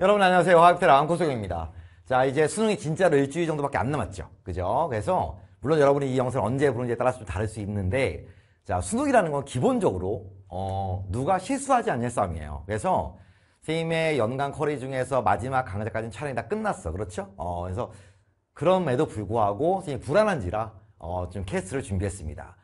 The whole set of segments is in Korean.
여러분 안녕하세요. 화학테라 안코소경입니다. 자 이제 수능이 진짜로 일주일 정도밖에 안 남았죠. 그죠? 그래서 물론 여러분이 이 영상을 언제 보는지에 따라서 좀 다를 수 있는데 자 수능이라는 건 기본적으로 어 누가 실수하지 않냐 싸움이에요. 그래서 선생님의 연간 커리 중에서 마지막 강좌까지는 촬영이 다 끝났어. 그렇죠? 어 그래서 그럼에도 불구하고 선생님 불안한지라 어좀 캐스트를 준비했습니다.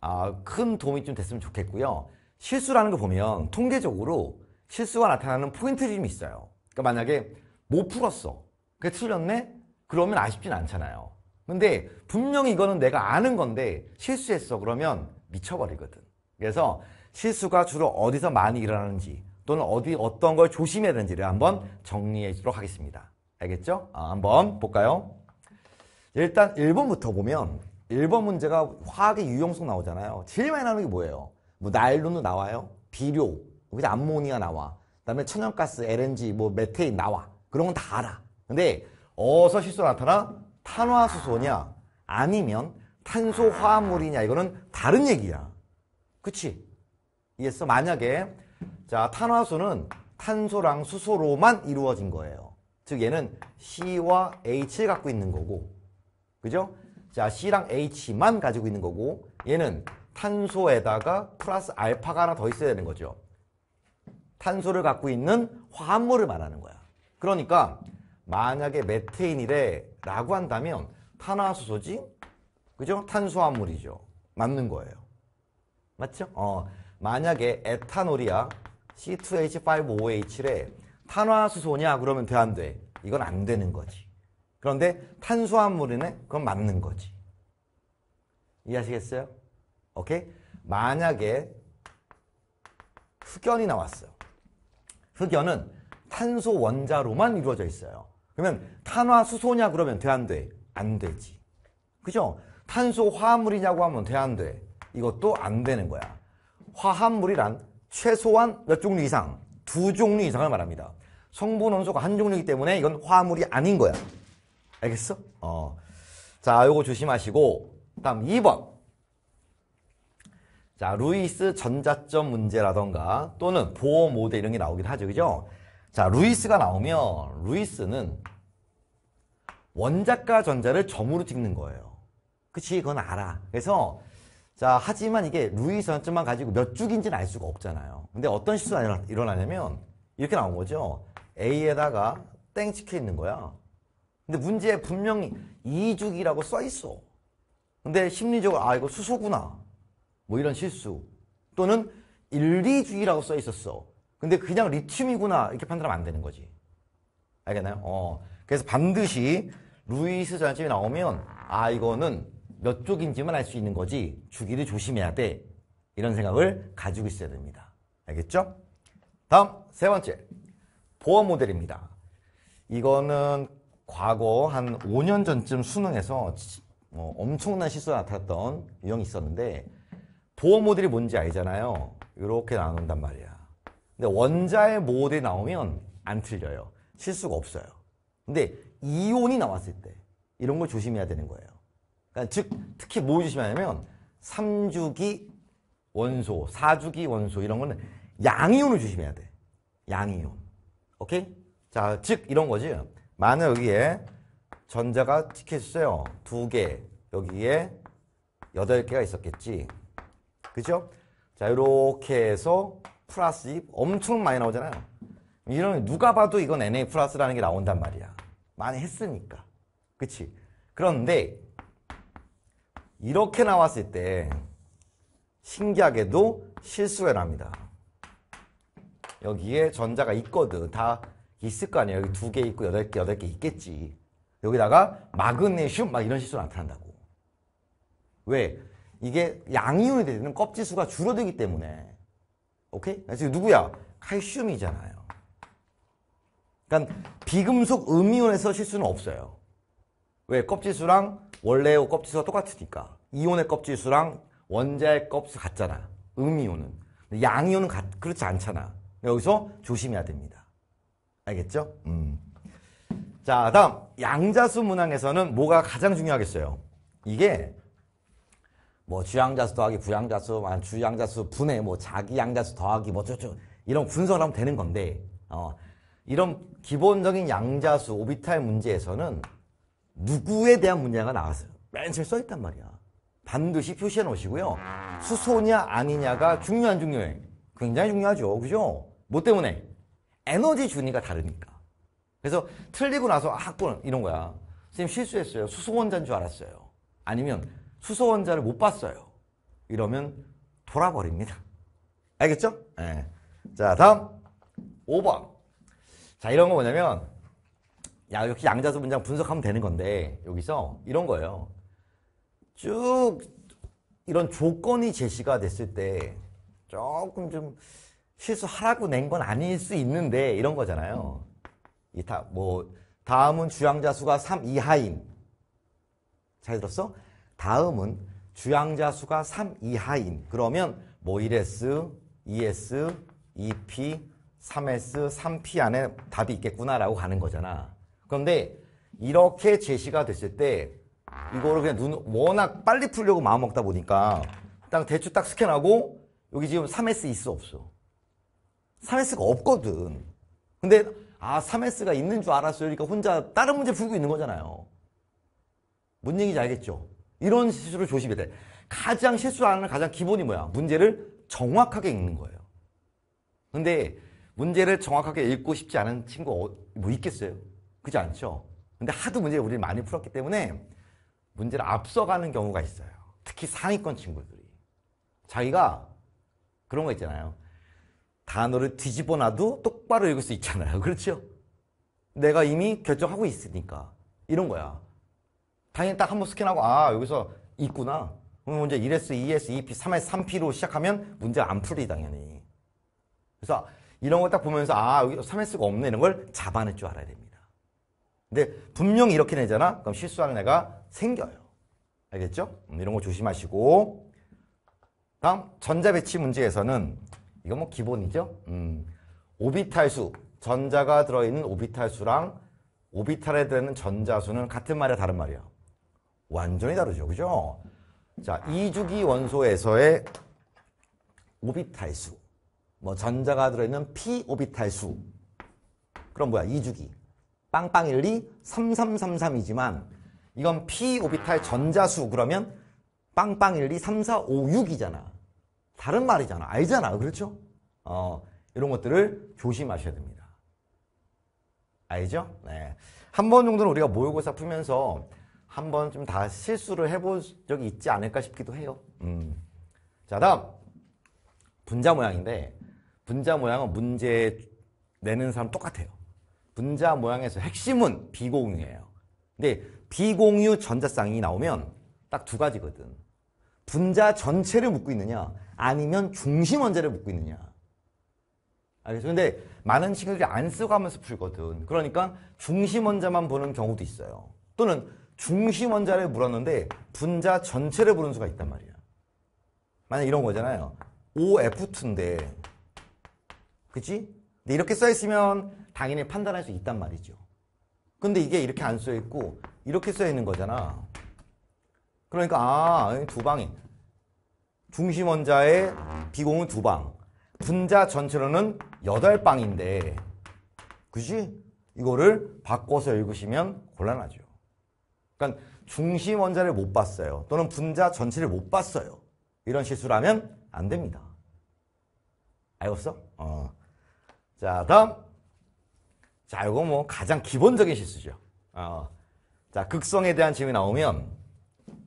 아, 큰 도움이 좀 됐으면 좋겠고요. 실수라는 거 보면 통계적으로 실수가 나타나는 포인트들이 좀 있어요. 그러니까 만약에 못 풀었어. 그게 틀렸네? 그러면 아쉽진 않잖아요. 근데 분명히 이거는 내가 아는 건데 실수했어. 그러면 미쳐버리거든. 그래서 실수가 주로 어디서 많이 일어나는지 또는 어디 어떤 걸 조심해야 되는지를 한번 정리해 주도록 하겠습니다. 알겠죠? 아, 한번 볼까요? 일단 1번부터 보면 1번 문제가 화학의 유용성 나오잖아요. 제일 많이 나오는 게 뭐예요? 뭐 나일론도 나와요. 비료, 그다음 암모니아 나와. 그다음에 천연가스, LNG, 뭐 메테인 나와. 그런 건 다 알아. 근데 어서 실수 나타나 탄화수소냐 아니면 탄소 화합물이냐 이거는 다른 얘기야. 그치? 이해했어? 만약에 자 탄화수는 탄소랑 수소로만 이루어진 거예요. 즉 얘는 C와 H를 갖고 있는 거고 그죠? 자 C랑 H만 가지고 있는 거고 얘는 탄소에다가 플러스 알파가 하나 더 있어야 되는 거죠. 탄소를 갖고 있는 화합물을 말하는 거야. 그러니까 만약에 메테인이래 라고 한다면 탄화수소지? 그죠? 탄수화물이죠 맞는 거예요. 맞죠? 어, 만약에 에탄올이야 C2H5OH래 탄화수소냐? 그러면 돼 안 돼? 이건 안 되는 거지. 그런데 탄수화물이네? 그건 맞는 거지. 이해하시겠어요? 오케이? 만약에 흑연이 나왔어요. 흑연은 탄소 원자로만 이루어져 있어요. 그러면 탄화수소냐 그러면 돼 안 돼? 안 되지. 그죠? 탄소 화합물이냐고 하면 돼 안 돼? 이것도 안 되는 거야. 화합물이란 최소한 몇 종류 이상, 두 종류 이상을 말합니다. 성분 원소가 한 종류이기 때문에 이건 화합물이 아닌 거야. 알겠어? 어. 자, 요거 조심하시고 다음 2번. 자, 루이스 전자점 문제라던가 또는 보호 모델 이런 게 나오긴 하죠. 그죠? 자, 루이스가 나오면 루이스는 원자과 전자를 점으로 찍는 거예요. 그치? 그건 알아. 그래서 자, 하지만 이게 루이스 전자점만 가지고 몇주기인지는알 수가 없잖아요. 근데 어떤 실수가 일어나냐면 이렇게 나온 거죠. A에다가 땡 찍혀 있는 거야. 근데 문제에 분명히 이주기라고써 있어. 근데 심리적으로 아 이거 수소구나. 뭐 이런 실수 또는 일리주의라고 써 있었어. 근데 그냥 리튬이구나 이렇게 판단하면 안 되는 거지. 알겠나요? 어. 그래서 반드시 루이스 전환점이 나오면 아 이거는 몇 쪽인지만 알 수 있는 거지 주기를 조심해야 돼. 이런 생각을 가지고 있어야 됩니다. 알겠죠? 다음 세 번째 보험 모델입니다. 이거는 과거 한 5년 전쯤 수능에서 뭐 엄청난 실수가 나타났던 유형이 있었는데 보호 모델이 뭔지 알잖아요. 이렇게 나눈단 말이야. 근데 원자의 모델이 나오면 안 틀려요. 실수가 없어요. 근데 이온이 나왔을 때 이런 걸 조심해야 되는 거예요. 그러니까 즉 특히 뭐 조심하냐면 3주기 원소, 4주기 원소 이런 거는 양이온을 조심해야 돼. 양이온. 오케이? 자, 즉 이런 거지. 만약 여기에 전자가 찍혔어요. 두 개. 여기에 여덟 개가 있었겠지. 그죠? 자, 이렇게 해서 플러스 입 엄청 많이 나오잖아요. 이런 누가 봐도 이건 NA 플러스라는 게 나온단 말이야. 많이 했으니까. 그치? 그런데 이렇게 나왔을 때 신기하게도 실수가 납니다. 여기에 전자가 있거든. 다 있을 거 아니에요. 여기 두 개 있고 여덟 개, 여덟 개 있겠지. 여기다가 마그네슘 막 이런 실수 나타난다고. 왜? 이게 양이온이 되는 껍질수가 줄어들기 때문에 오케이? 지금 누구야? 칼슘이잖아요. 그러니까 비금속 음이온에서 실수는 없어요. 왜? 껍질수랑 원래의 껍질수가 똑같으니까. 이온의 껍질수랑 원자의 껍질수 같잖아. 음이온은. 양이온은 같, 그렇지 않잖아. 여기서 조심해야 됩니다. 알겠죠? 음. 자, 다음 양자수 문항에서는 뭐가 가장 중요하겠어요? 이게 뭐 주양자수 더하기 부양자수, 아, 주양자수 분해, 뭐 자기 양자수 더하기 뭐 저쪽 이런 분석을 하면 되는 건데 어, 이런 기본적인 양자수 오비탈 문제에서는 누구에 대한 문제가 나왔어요. 맨 처음에 써있단 말이야. 반드시 표시해 놓으시고요. 수소냐 아니냐가 중요한 중요해. 굉장히 중요하죠. 그죠? 뭐 때문에? 에너지 준위가 다르니까. 그래서 틀리고 나서 학군 아, 이런 거야. 선생님 실수했어요. 수소 원자인 줄 알았어요. 아니면 수소원자를 못 봤어요. 이러면 돌아버립니다. 알겠죠? 네. 자, 다음 5번. 자, 이런 거 뭐냐면 야, 역시 양자수 분장 분석하면 되는 건데 여기서 이런 거예요. 쭉 이런 조건이 제시가 됐을 때 조금 좀 실수하라고 낸 건 아닐 수 있는데 이런 거잖아요. 이 다 뭐 다음은 주양자수가 3 이하인 잘 들었어? 다음은 주양자 수가 3 이하인 그러면 뭐 1S, 2S, 2P, 3S, 3P 안에 답이 있겠구나라고 가는 거잖아. 그런데 이렇게 제시가 됐을 때 이거를 그냥 눈 워낙 빨리 풀려고 마음먹다 보니까 딱 대충 딱 스캔하고 여기 지금 3S 있어 없어? 3S가 없거든. 근데 아 3S가 있는 줄 알았어요. 그러니까 혼자 다른 문제 풀고 있는 거잖아요. 뭔 얘기인지 알겠죠? 이런 실수를 조심해야 돼. 가장 실수 안 하는 가장 기본이 뭐야? 문제를 정확하게 읽는 거예요. 근데 문제를 정확하게 읽고 싶지 않은 친구 어, 뭐 있겠어요? 그지 않죠? 근데 하도 문제를 우리 많이 풀었기 때문에 문제를 앞서가는 경우가 있어요. 특히 상위권 친구들이. 자기가 그런 거 있잖아요. 단어를 뒤집어 놔도 똑바로 읽을 수 있잖아요. 그렇죠? 내가 이미 결정하고 있으니까. 이런 거야. 당연히 딱 한 번 스캔하고 아 여기서 있구나. 그럼 이제 1S, 2S, 2P, 3S, 3P로 시작하면 문제 안 풀리 당연히. 그래서 이런 걸 딱 보면서 아 여기 3S가 없네 이런 걸 잡아낼 줄 알아야 됩니다. 근데 분명 히 이렇게 내잖아. 그럼 실수하는 애가 생겨요. 알겠죠? 음, 이런 거 조심하시고 다음 전자배치 문제에서는 이거 뭐 기본이죠? 음, 오비탈 수 전자가 들어있는 오비탈 수랑 오비탈에 들어있는 전자수는 같은 말이야 다른 말이야? 완전히 다르죠. 그죠? 자, 이주기 원소에서의 오비탈 수. 뭐 전자가 들어있는 p 오비탈 수. 그럼 뭐야? 이주기. 빵빵12 3333이지만 이건 p 오비탈 전자수 그러면 빵빵12 3456이잖아. 다른 말이잖아. 알잖아. 그렇죠? 어, 이런 것들을 조심하셔야 됩니다. 알죠? 네. 한 번 정도는 우리가 모의고사 풀면서 한번 좀 다 실수를 해본 적이 있지 않을까 싶기도 해요. 음. 자, 다음. 분자 모양인데, 분자 모양은 문제 내는 사람 똑같아요. 분자 모양에서 핵심은 비공유예요. 근데 비공유 전자쌍이 나오면 딱 두 가지거든. 분자 전체를 묶고 있느냐, 아니면 중심 원자를 묶고 있느냐. 알겠죠? 근데 많은 친구들이 안 쓰고 하면서 풀거든. 그러니까 중심 원자만 보는 경우도 있어요. 또는 중심 원자를 물었는데 분자 전체를 부른 수가 있단 말이야. 만약 이런 거잖아요. OF2인데 그치? 근데 이렇게 써있으면 당연히 판단할 수 있단 말이죠. 근데 이게 이렇게 안 써있고 이렇게 써있는 거잖아. 그러니까 아, 두 방이 중심 원자의 비공은 두 방, 분자 전체로는 여덟 방인데 그지? 이거를 바꿔서 읽으시면 곤란하죠. 그러니까 중심 원자를 못 봤어요. 또는 분자 전체를 못 봤어요. 이런 실수를 하면 안 됩니다. 알겠어? 어. 자, 다음. 자, 이거 뭐 가장 기본적인 실수죠. 어. 자, 극성에 대한 질문이 나오면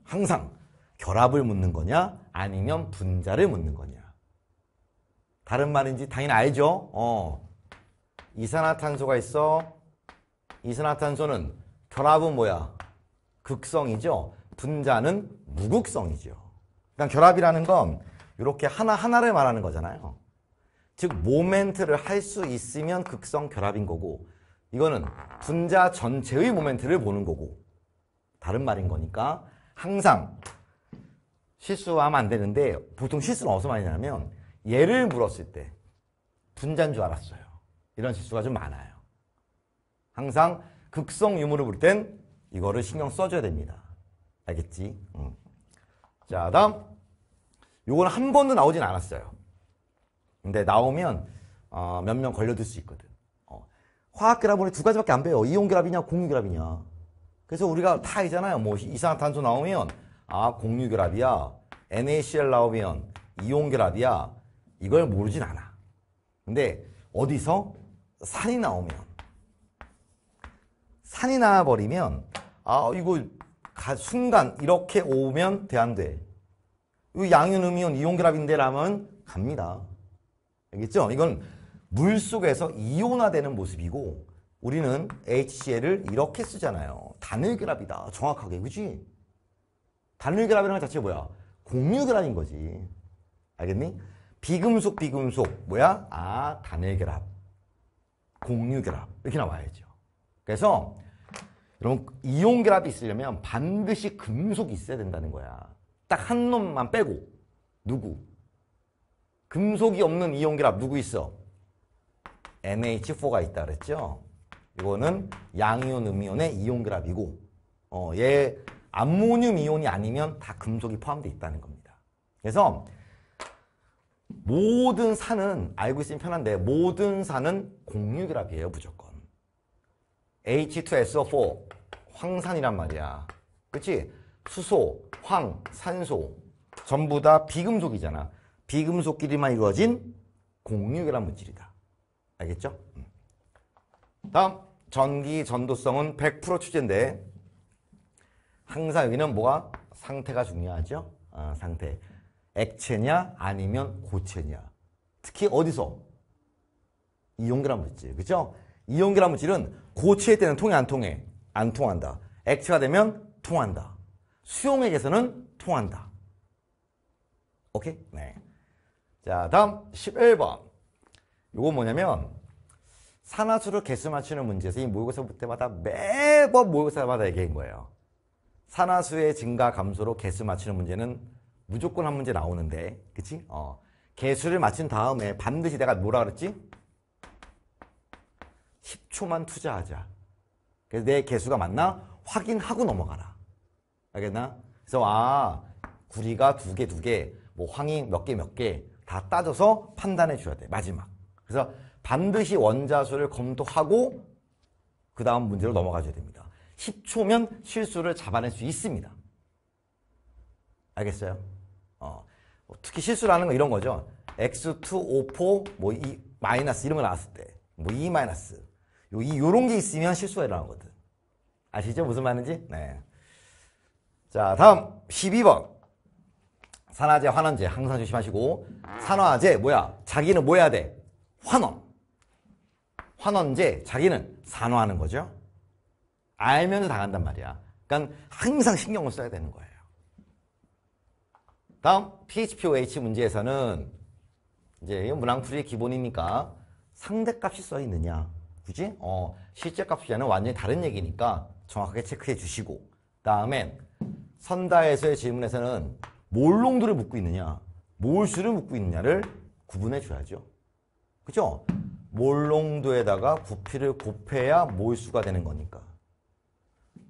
항상 결합을 묻는 거냐 아니면 분자를 묻는 거냐. 다른 말인지 당연히 알죠. 어. 이산화탄소가 있어. 이산화탄소는 결합은 뭐야? 극성이죠. 분자는 무극성이죠. 그러니까 결합이라는 건 이렇게 하나하나를 말하는 거잖아요. 즉 모멘트를 할 수 있으면 극성 결합인 거고 이거는 분자 전체의 모멘트를 보는 거고 다른 말인 거니까 항상 실수하면 안 되는데 보통 실수는 어디서 많이 나냐면 얘를 물었을 때 분자인 줄 알았어요. 이런 실수가 좀 많아요. 항상 극성 유무를 볼땐 이거를 신경 써줘야 됩니다. 알겠지? 음. 자, 다음. 요건 한 번도 나오진 않았어요. 근데 나오면 어, 몇 명 걸려들 수 있거든. 어. 화학결합은 두 가지밖에 안 배워. 이온결합이냐, 공유결합이냐. 그래서 우리가 다 알잖아요. 뭐 이산화탄소 나오면 아, 공유결합이야. NaCl 나오면 이온결합이야. 이걸 모르진 않아. 근데 어디서 산이 나오면 산이 나와버리면 아 이거 순간 이렇게 오면 돼 안 돼? 이양이 음이온, 이온결합인데 라면 갑니다. 알겠죠? 이건 물 속에서 이온화되는 모습이고 우리는 HCl을 이렇게 쓰잖아요. 단일결합이다. 정확하게. 그지? 단일결합이라는 자체가 뭐야? 공유결합인 거지. 알겠니? 비금속, 비금속. 뭐야? 아, 단일결합. 공유결합. 이렇게 나와야죠. 그래서 여러분 이온 결합이 있으려면 반드시 금속이 있어야 된다는 거야. 딱 한 놈만 빼고 누구? 금속이 없는 이온 결합 누구 있어? NH4가 있다 그랬죠? 이거는 양이온 음이온의 이온 결합이고 어, 얘 암모늄 이온이 아니면 다 금속이 포함되어 있다는 겁니다. 그래서 모든 산은 알고 있으면 편한데 모든 산은 공유결합이에요 무조건. H2SO4 황산이란 말이야. 그치? 수소, 황, 산소 전부 다 비금속이잖아. 비금속끼리만 이루어진 공유결합 물질이다. 알겠죠? 음. 다음 전기 전도성은 100% 추제인데 항상 여기는 뭐가 상태가 중요하죠? 아, 상태. 액체냐 아니면 고체냐. 특히 어디서? 이용결합 물질. 그죠? 이온결합 물질은 고체일 때는 통해 안 통해? 안 통한다. 액체가 되면 통한다. 수용액에서는 통한다. 오케이? 네. 자, 다음 11번. 요거 뭐냐면 산화수를 개수 맞추는 문제에서 이 모의고사 볼 때마다 매번 모의고사마다 얘기한 거예요. 산화수의 증가 감소로 개수 맞추는 문제는 무조건 한 문제 나오는데 그치? 어. 개수를 맞춘 다음에 반드시 내가 뭐라 그랬지? 10초만 투자하자. 그래서 내 개수가 맞나? 확인하고 넘어가라. 알겠나? 그래서 아, 구리가 두 개, 두 개, 뭐 황이 몇 개, 몇 개 다 따져서 판단해 줘야 돼. 마지막. 그래서 반드시 원자수를 검토하고 그 다음 문제로 넘어가줘야 됩니다. 10초면 실수를 잡아낼 수 있습니다. 알겠어요? 어, 특히 실수라는 건 이런 거죠. X2, O4, 뭐, 이, 마이너스 이런 거 나왔을 때. 뭐, E 마이너스. 이 요런 게 있으면 실수가 일어나거든. 아시죠? 무슨 말인지? 네. 자, 다음 12번. 산화제, 환원제 항상 조심하시고 산화제 뭐야? 자기는 뭐 해야 돼? 환원. 환원제 자기는 산화하는 거죠. 알면서 당한단 말이야. 그러니까 항상 신경을 써야 되는 거예요. 다음 PHPOH 문제에서는 이제 문항풀이 기본이니까 상대값이 써 있느냐 굳이 어, 실제 값이냐는 완전히 다른 얘기니까 정확하게 체크해 주시고 다음에 선다에서의 질문에서는 몰롱도를 묻고 있느냐 몰수를 묻고 있느냐를 구분해 줘야죠. 그죠? 몰롱도에다가 부피를 곱해야 몰수가 되는 거니까.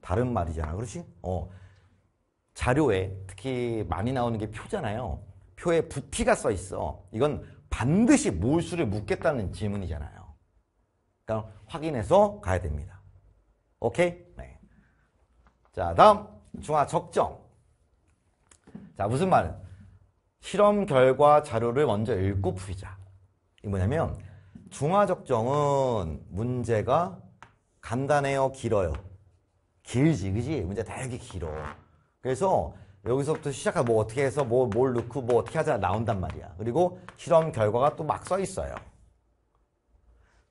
다른 말이잖아. 그렇지? 어. 자료에 특히 많이 나오는 게 표잖아요. 표에 부피가 써 있어. 이건 반드시 몰수를 묻겠다는 질문이잖아요. 그러니까 확인해서 가야 됩니다. 오케이? 네. 자, 다음 중화 적정. 자, 무슨 말은 실험 결과 자료를 먼저 읽고 풀자. 이 뭐냐면 중화 적정은 문제가 간단해요, 길어요. 길지, 그지? 문제 되게 길어. 그래서 여기서부터 시작하고 뭐 어떻게 해서 뭐, 뭘 넣고 뭐 어떻게 하자 나온단 말이야. 그리고 실험 결과가 또 막 써 있어요.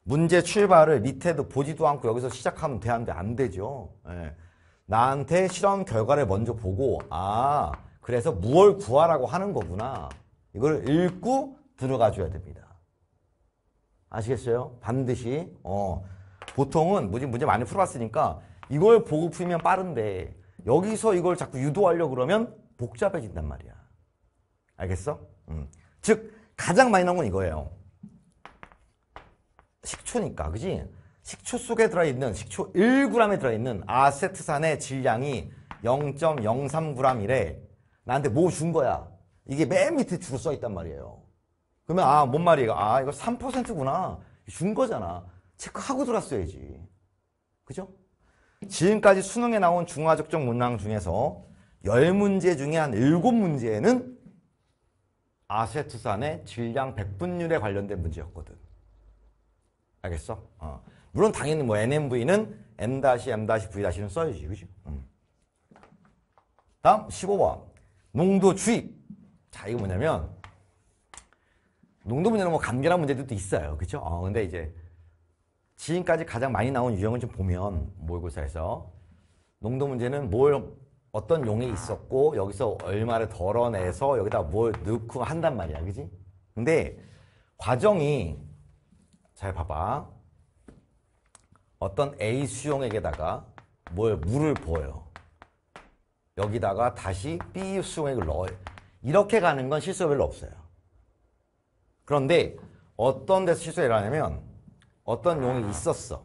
문제 출발을 밑에도 보지도 않고 여기서 시작하면 되는데 안 되죠. 예. 나한테 실험 결과를 먼저 보고 아 그래서 무얼 구하라고 하는 거구나. 이걸 읽고 들어가 줘야 됩니다. 아시겠어요? 반드시 어 보통은 문지 문제 많이 풀어봤으니까 이걸 보고 풀면 빠른데 여기서 이걸 자꾸 유도하려 고 그러면 복잡해진단 말이야. 알겠어? 음. 즉 가장 많이 나온 건 이거예요. 식초니까 그지? 식초 속에 들어있는 식초 1g에 들어있는 아세트산의 질량이 0.03g이래 나한테 뭐 준 거야 이게 맨 밑에 주로 써있단 말이에요 그러면 아 뭔 말이야 아 이거 3%구나 준 거잖아 체크하고 들어왔어야지 그죠? 지금까지 수능에 나온 중화적정 문항 중에서 10문제 중에 한 7문제는 아세트산의 질량 백분율에 관련된 문제였거든 알겠어? 어. 물론 당연히 뭐 NMV는 N-M-V-는 써야지. 그죠? 음. 다음 15번. 농도 주입. 자, 이거 뭐냐면 농도 문제는 뭐 감결한 문제들도 있어요. 그죠? 어, 근데 이제 지금까지 가장 많이 나온 유형을 좀 보면 모의고사에서 농도 문제는 뭘 어떤 용이 있었고 여기서 얼마를 덜어내서 여기다 뭘 넣고 한단 말이야. 그지? 근데 과정이 잘 봐봐. 어떤 A 수용액에다가 뭘 물을 부어요. 여기다가 다시 B 수용액을 넣어요. 이렇게 가는 건 실수가 별로 없어요. 그런데 어떤 데서 실수가 일어나냐면 어떤 용이 있었어.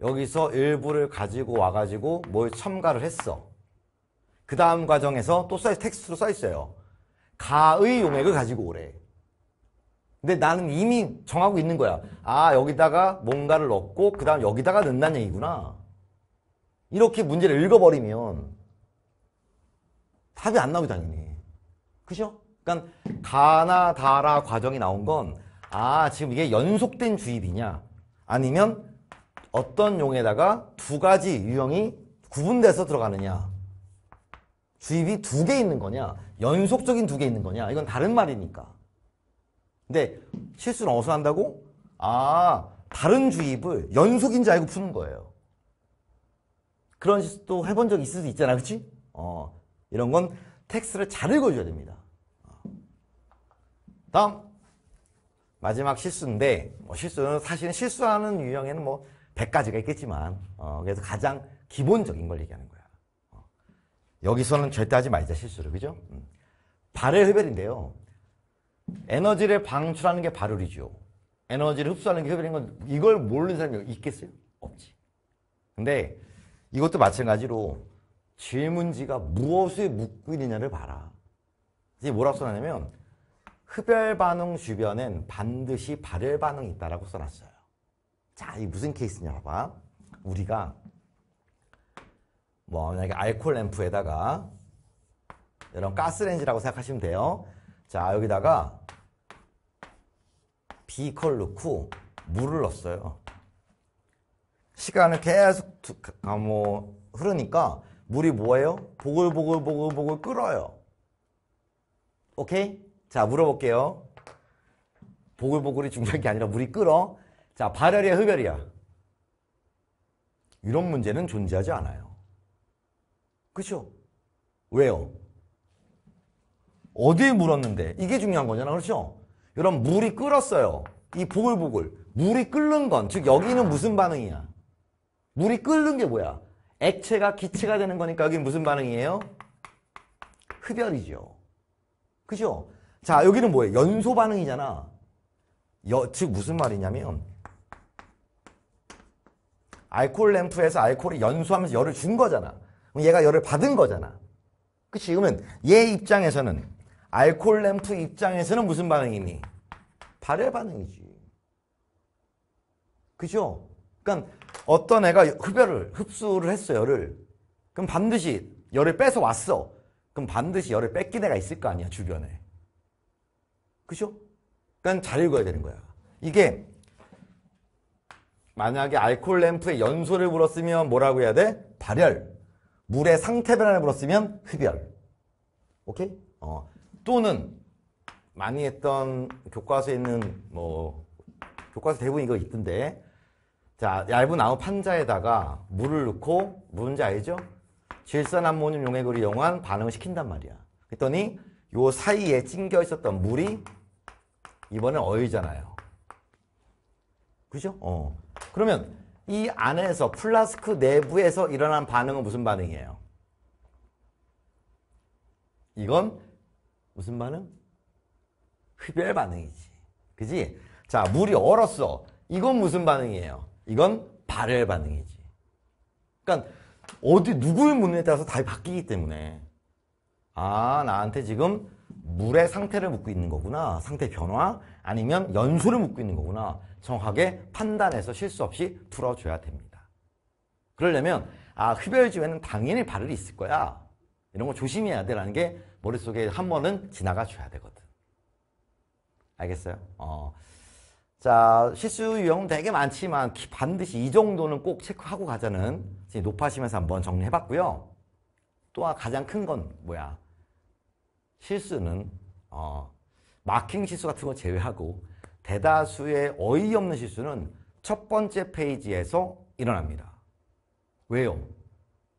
여기서 일부를 가지고 와가지고 뭘 첨가를 했어. 그 다음 과정에서 또 써, 텍스트로 써 있어요. 가의 용액을 가지고 오래. 근데 나는 이미 정하고 있는 거야. 아, 여기다가 뭔가를 넣고, 그 다음 여기다가 넣는다는 얘기구나. 이렇게 문제를 읽어버리면 답이 안 나오죠, 당연히. 그죠? 그러니까 가나 다라 과정이 나온 건 아, 지금 이게 연속된 주입이냐 아니면 어떤 용에다가 두 가지 유형이 구분돼서 들어가느냐 주입이 두 개 있는 거냐 연속적인 두 개 있는 거냐 이건 다른 말이니까 근데 실수는 어디서 한다고? 아 다른 주입을 연속인 지 알고 푸는 거예요. 그런 실수도 해본 적 있을 수 있잖아, 그렇지? 어, 이런 건 텍스트를 잘 읽어줘야 됩니다. 어. 다음 마지막 실수인데 뭐 실수는 사실은 실수하는 유형에는 뭐 100가지가 있겠지만 어, 그래서 가장 기본적인 걸 얘기하는 거야. 어. 여기서는 절대 하지 말자 실수를 그죠? 음. 발의 흡혈인데요. 에너지를 방출하는 게 발열이죠. 에너지를 흡수하는 게 흡혈인 건 이걸 모르는 사람이 있겠어요? 없지. 근데 이것도 마찬가지로 질문지가 무엇에 묻고 있느냐를 봐라. 이제 뭐라고 써놨냐면 흡열 반응 주변엔 반드시 발열 반응이 있다라고 써놨어요. 자, 이 무슨 케이스냐 봐. 우리가 뭐 만약에 알코올 램프에다가 이런 가스렌지라고 생각하시면 돼요. 자 여기다가 비컬 넣고 물을 넣었어요. 시간을 계속 두, 아, 뭐 흐르니까 물이 뭐예요? 보글보글보글보글 끓어요. 오케이? 자 물어볼게요. 보글보글이 중요한 게 아니라 물이 끓어. 자 발열이야 흡열이야. 이런 문제는 존재하지 않아요. 그쵸 왜요? 어디에 물었는데 이게 중요한 거잖아 그렇죠? 여러분 물이 끓었어요 이 보글보글 물이 끓는 건 즉 여기는 무슨 반응이야? 물이 끓는 게 뭐야? 액체가 기체가 되는 거니까 여기 무슨 반응이에요? 흡열이죠 그죠? 자 여기는 뭐예요? 연소 반응이잖아 여, 즉 무슨 말이냐면 알코올 램프에서 알코올이 연소하면서 열을 준 거잖아. 얘가 열을 받은 거잖아. 그치? 그러면 얘 입장에서는 알코올 램프 입장에서는 무슨 반응이니? 발열 반응이지. 그죠? 그러니까 어떤 애가 흡열을 흡수를 했어 열을. 그럼 반드시 열을 빼서 왔어. 그럼 반드시 열을 뺏긴 애가 있을 거 아니야 주변에. 그죠? 그러니까 잘 읽어야 되는 거야. 이게 만약에 알코올 램프에 연소를 불었으면 뭐라고 해야 돼? 발열. 물의 상태 변화를 불었으면 흡열. 오케이? 어. 또는 많이 했던 교과서에 있는 뭐 교과서 대부분 이거 있던데 자 얇은 나무 판자에다가 물을 넣고 뭔지 알죠? 질산암모늄 용액을 이용한 반응을 시킨단 말이야. 그랬더니 요 사이에 찡겨 있었던 물이 이번엔 어이잖아요. 그죠? 어. 그러면 이 안에서 플라스크 내부에서 일어난 반응은 무슨 반응이에요? 이건 무슨 반응? 흡열 반응이지. 그지? 자, 물이 얼었어. 이건 무슨 반응이에요? 이건 발열 반응이지. 그러니까 어디 누구의 문에 따라서 다 바뀌기 때문에 아 나한테 지금 물의 상태를 묻고 있는 거구나 상태 변화 아니면 연소를 묻고 있는 거구나 정확하게 판단해서 실수 없이 풀어줘야 됩니다 그러려면 아 흡혈지에는 당연히 발열이 있을 거야 이런 거 조심해야 돼라는 게 머릿속에 한 번은 지나가 줘야 되거든. 알겠어요? 어. 자, 실수 유형은 되게 많지만 반드시 이 정도는 꼭 체크하고 가자는 높아지면서 한번 정리해 봤고요. 또한 가장 큰 건 뭐야? 실수는 어, 마킹 실수 같은 거 제외하고 대다수의 어이없는 실수는 첫 번째 페이지에서 일어납니다. 왜요?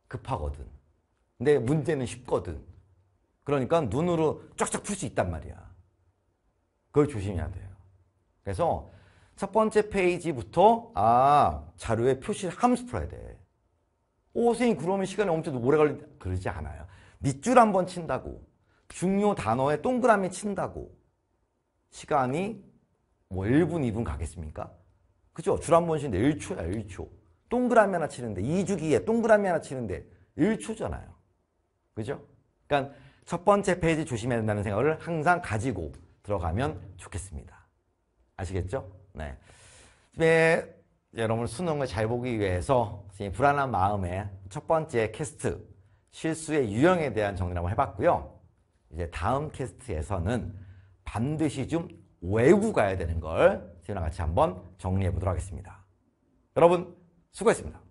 급하거든. 근데 문제는 쉽거든. 그러니까 눈으로 쫙쫙 풀 수 있단 말이야. 그걸 조심해야 돼요. 그래서 첫 번째 페이지부터 아 자료에 표시를 하면 풀어야 돼. 오 선생님 그러면 시간이 엄청 오래 걸리 그러지 않아요. 밑줄 한 번 친다고 중요 단어에 동그라미 친다고 시간이 뭐 1분 2분 가겠습니까? 그죠? 줄 한번 치는데 1초야 1초 동그라미 하나 치는데 2주기에 동그라미 하나 치는데 1초잖아요. 그죠? 그러니까 첫 번째 페이지 조심해야 된다는 생각을 항상 가지고 들어가면 좋겠습니다. 아시겠죠? 네. 집 여러분 수능을 잘 보기 위해서 불안한 마음에 첫 번째 캐스트 실수의 유형에 대한 정리를 한번 해봤고요. 이제 다음 캐스트에서는 반드시 좀 외우 고 가야 되는 걸지금 같이 한번 정리해 보도록 하겠습니다. 여러분 수고했습니다.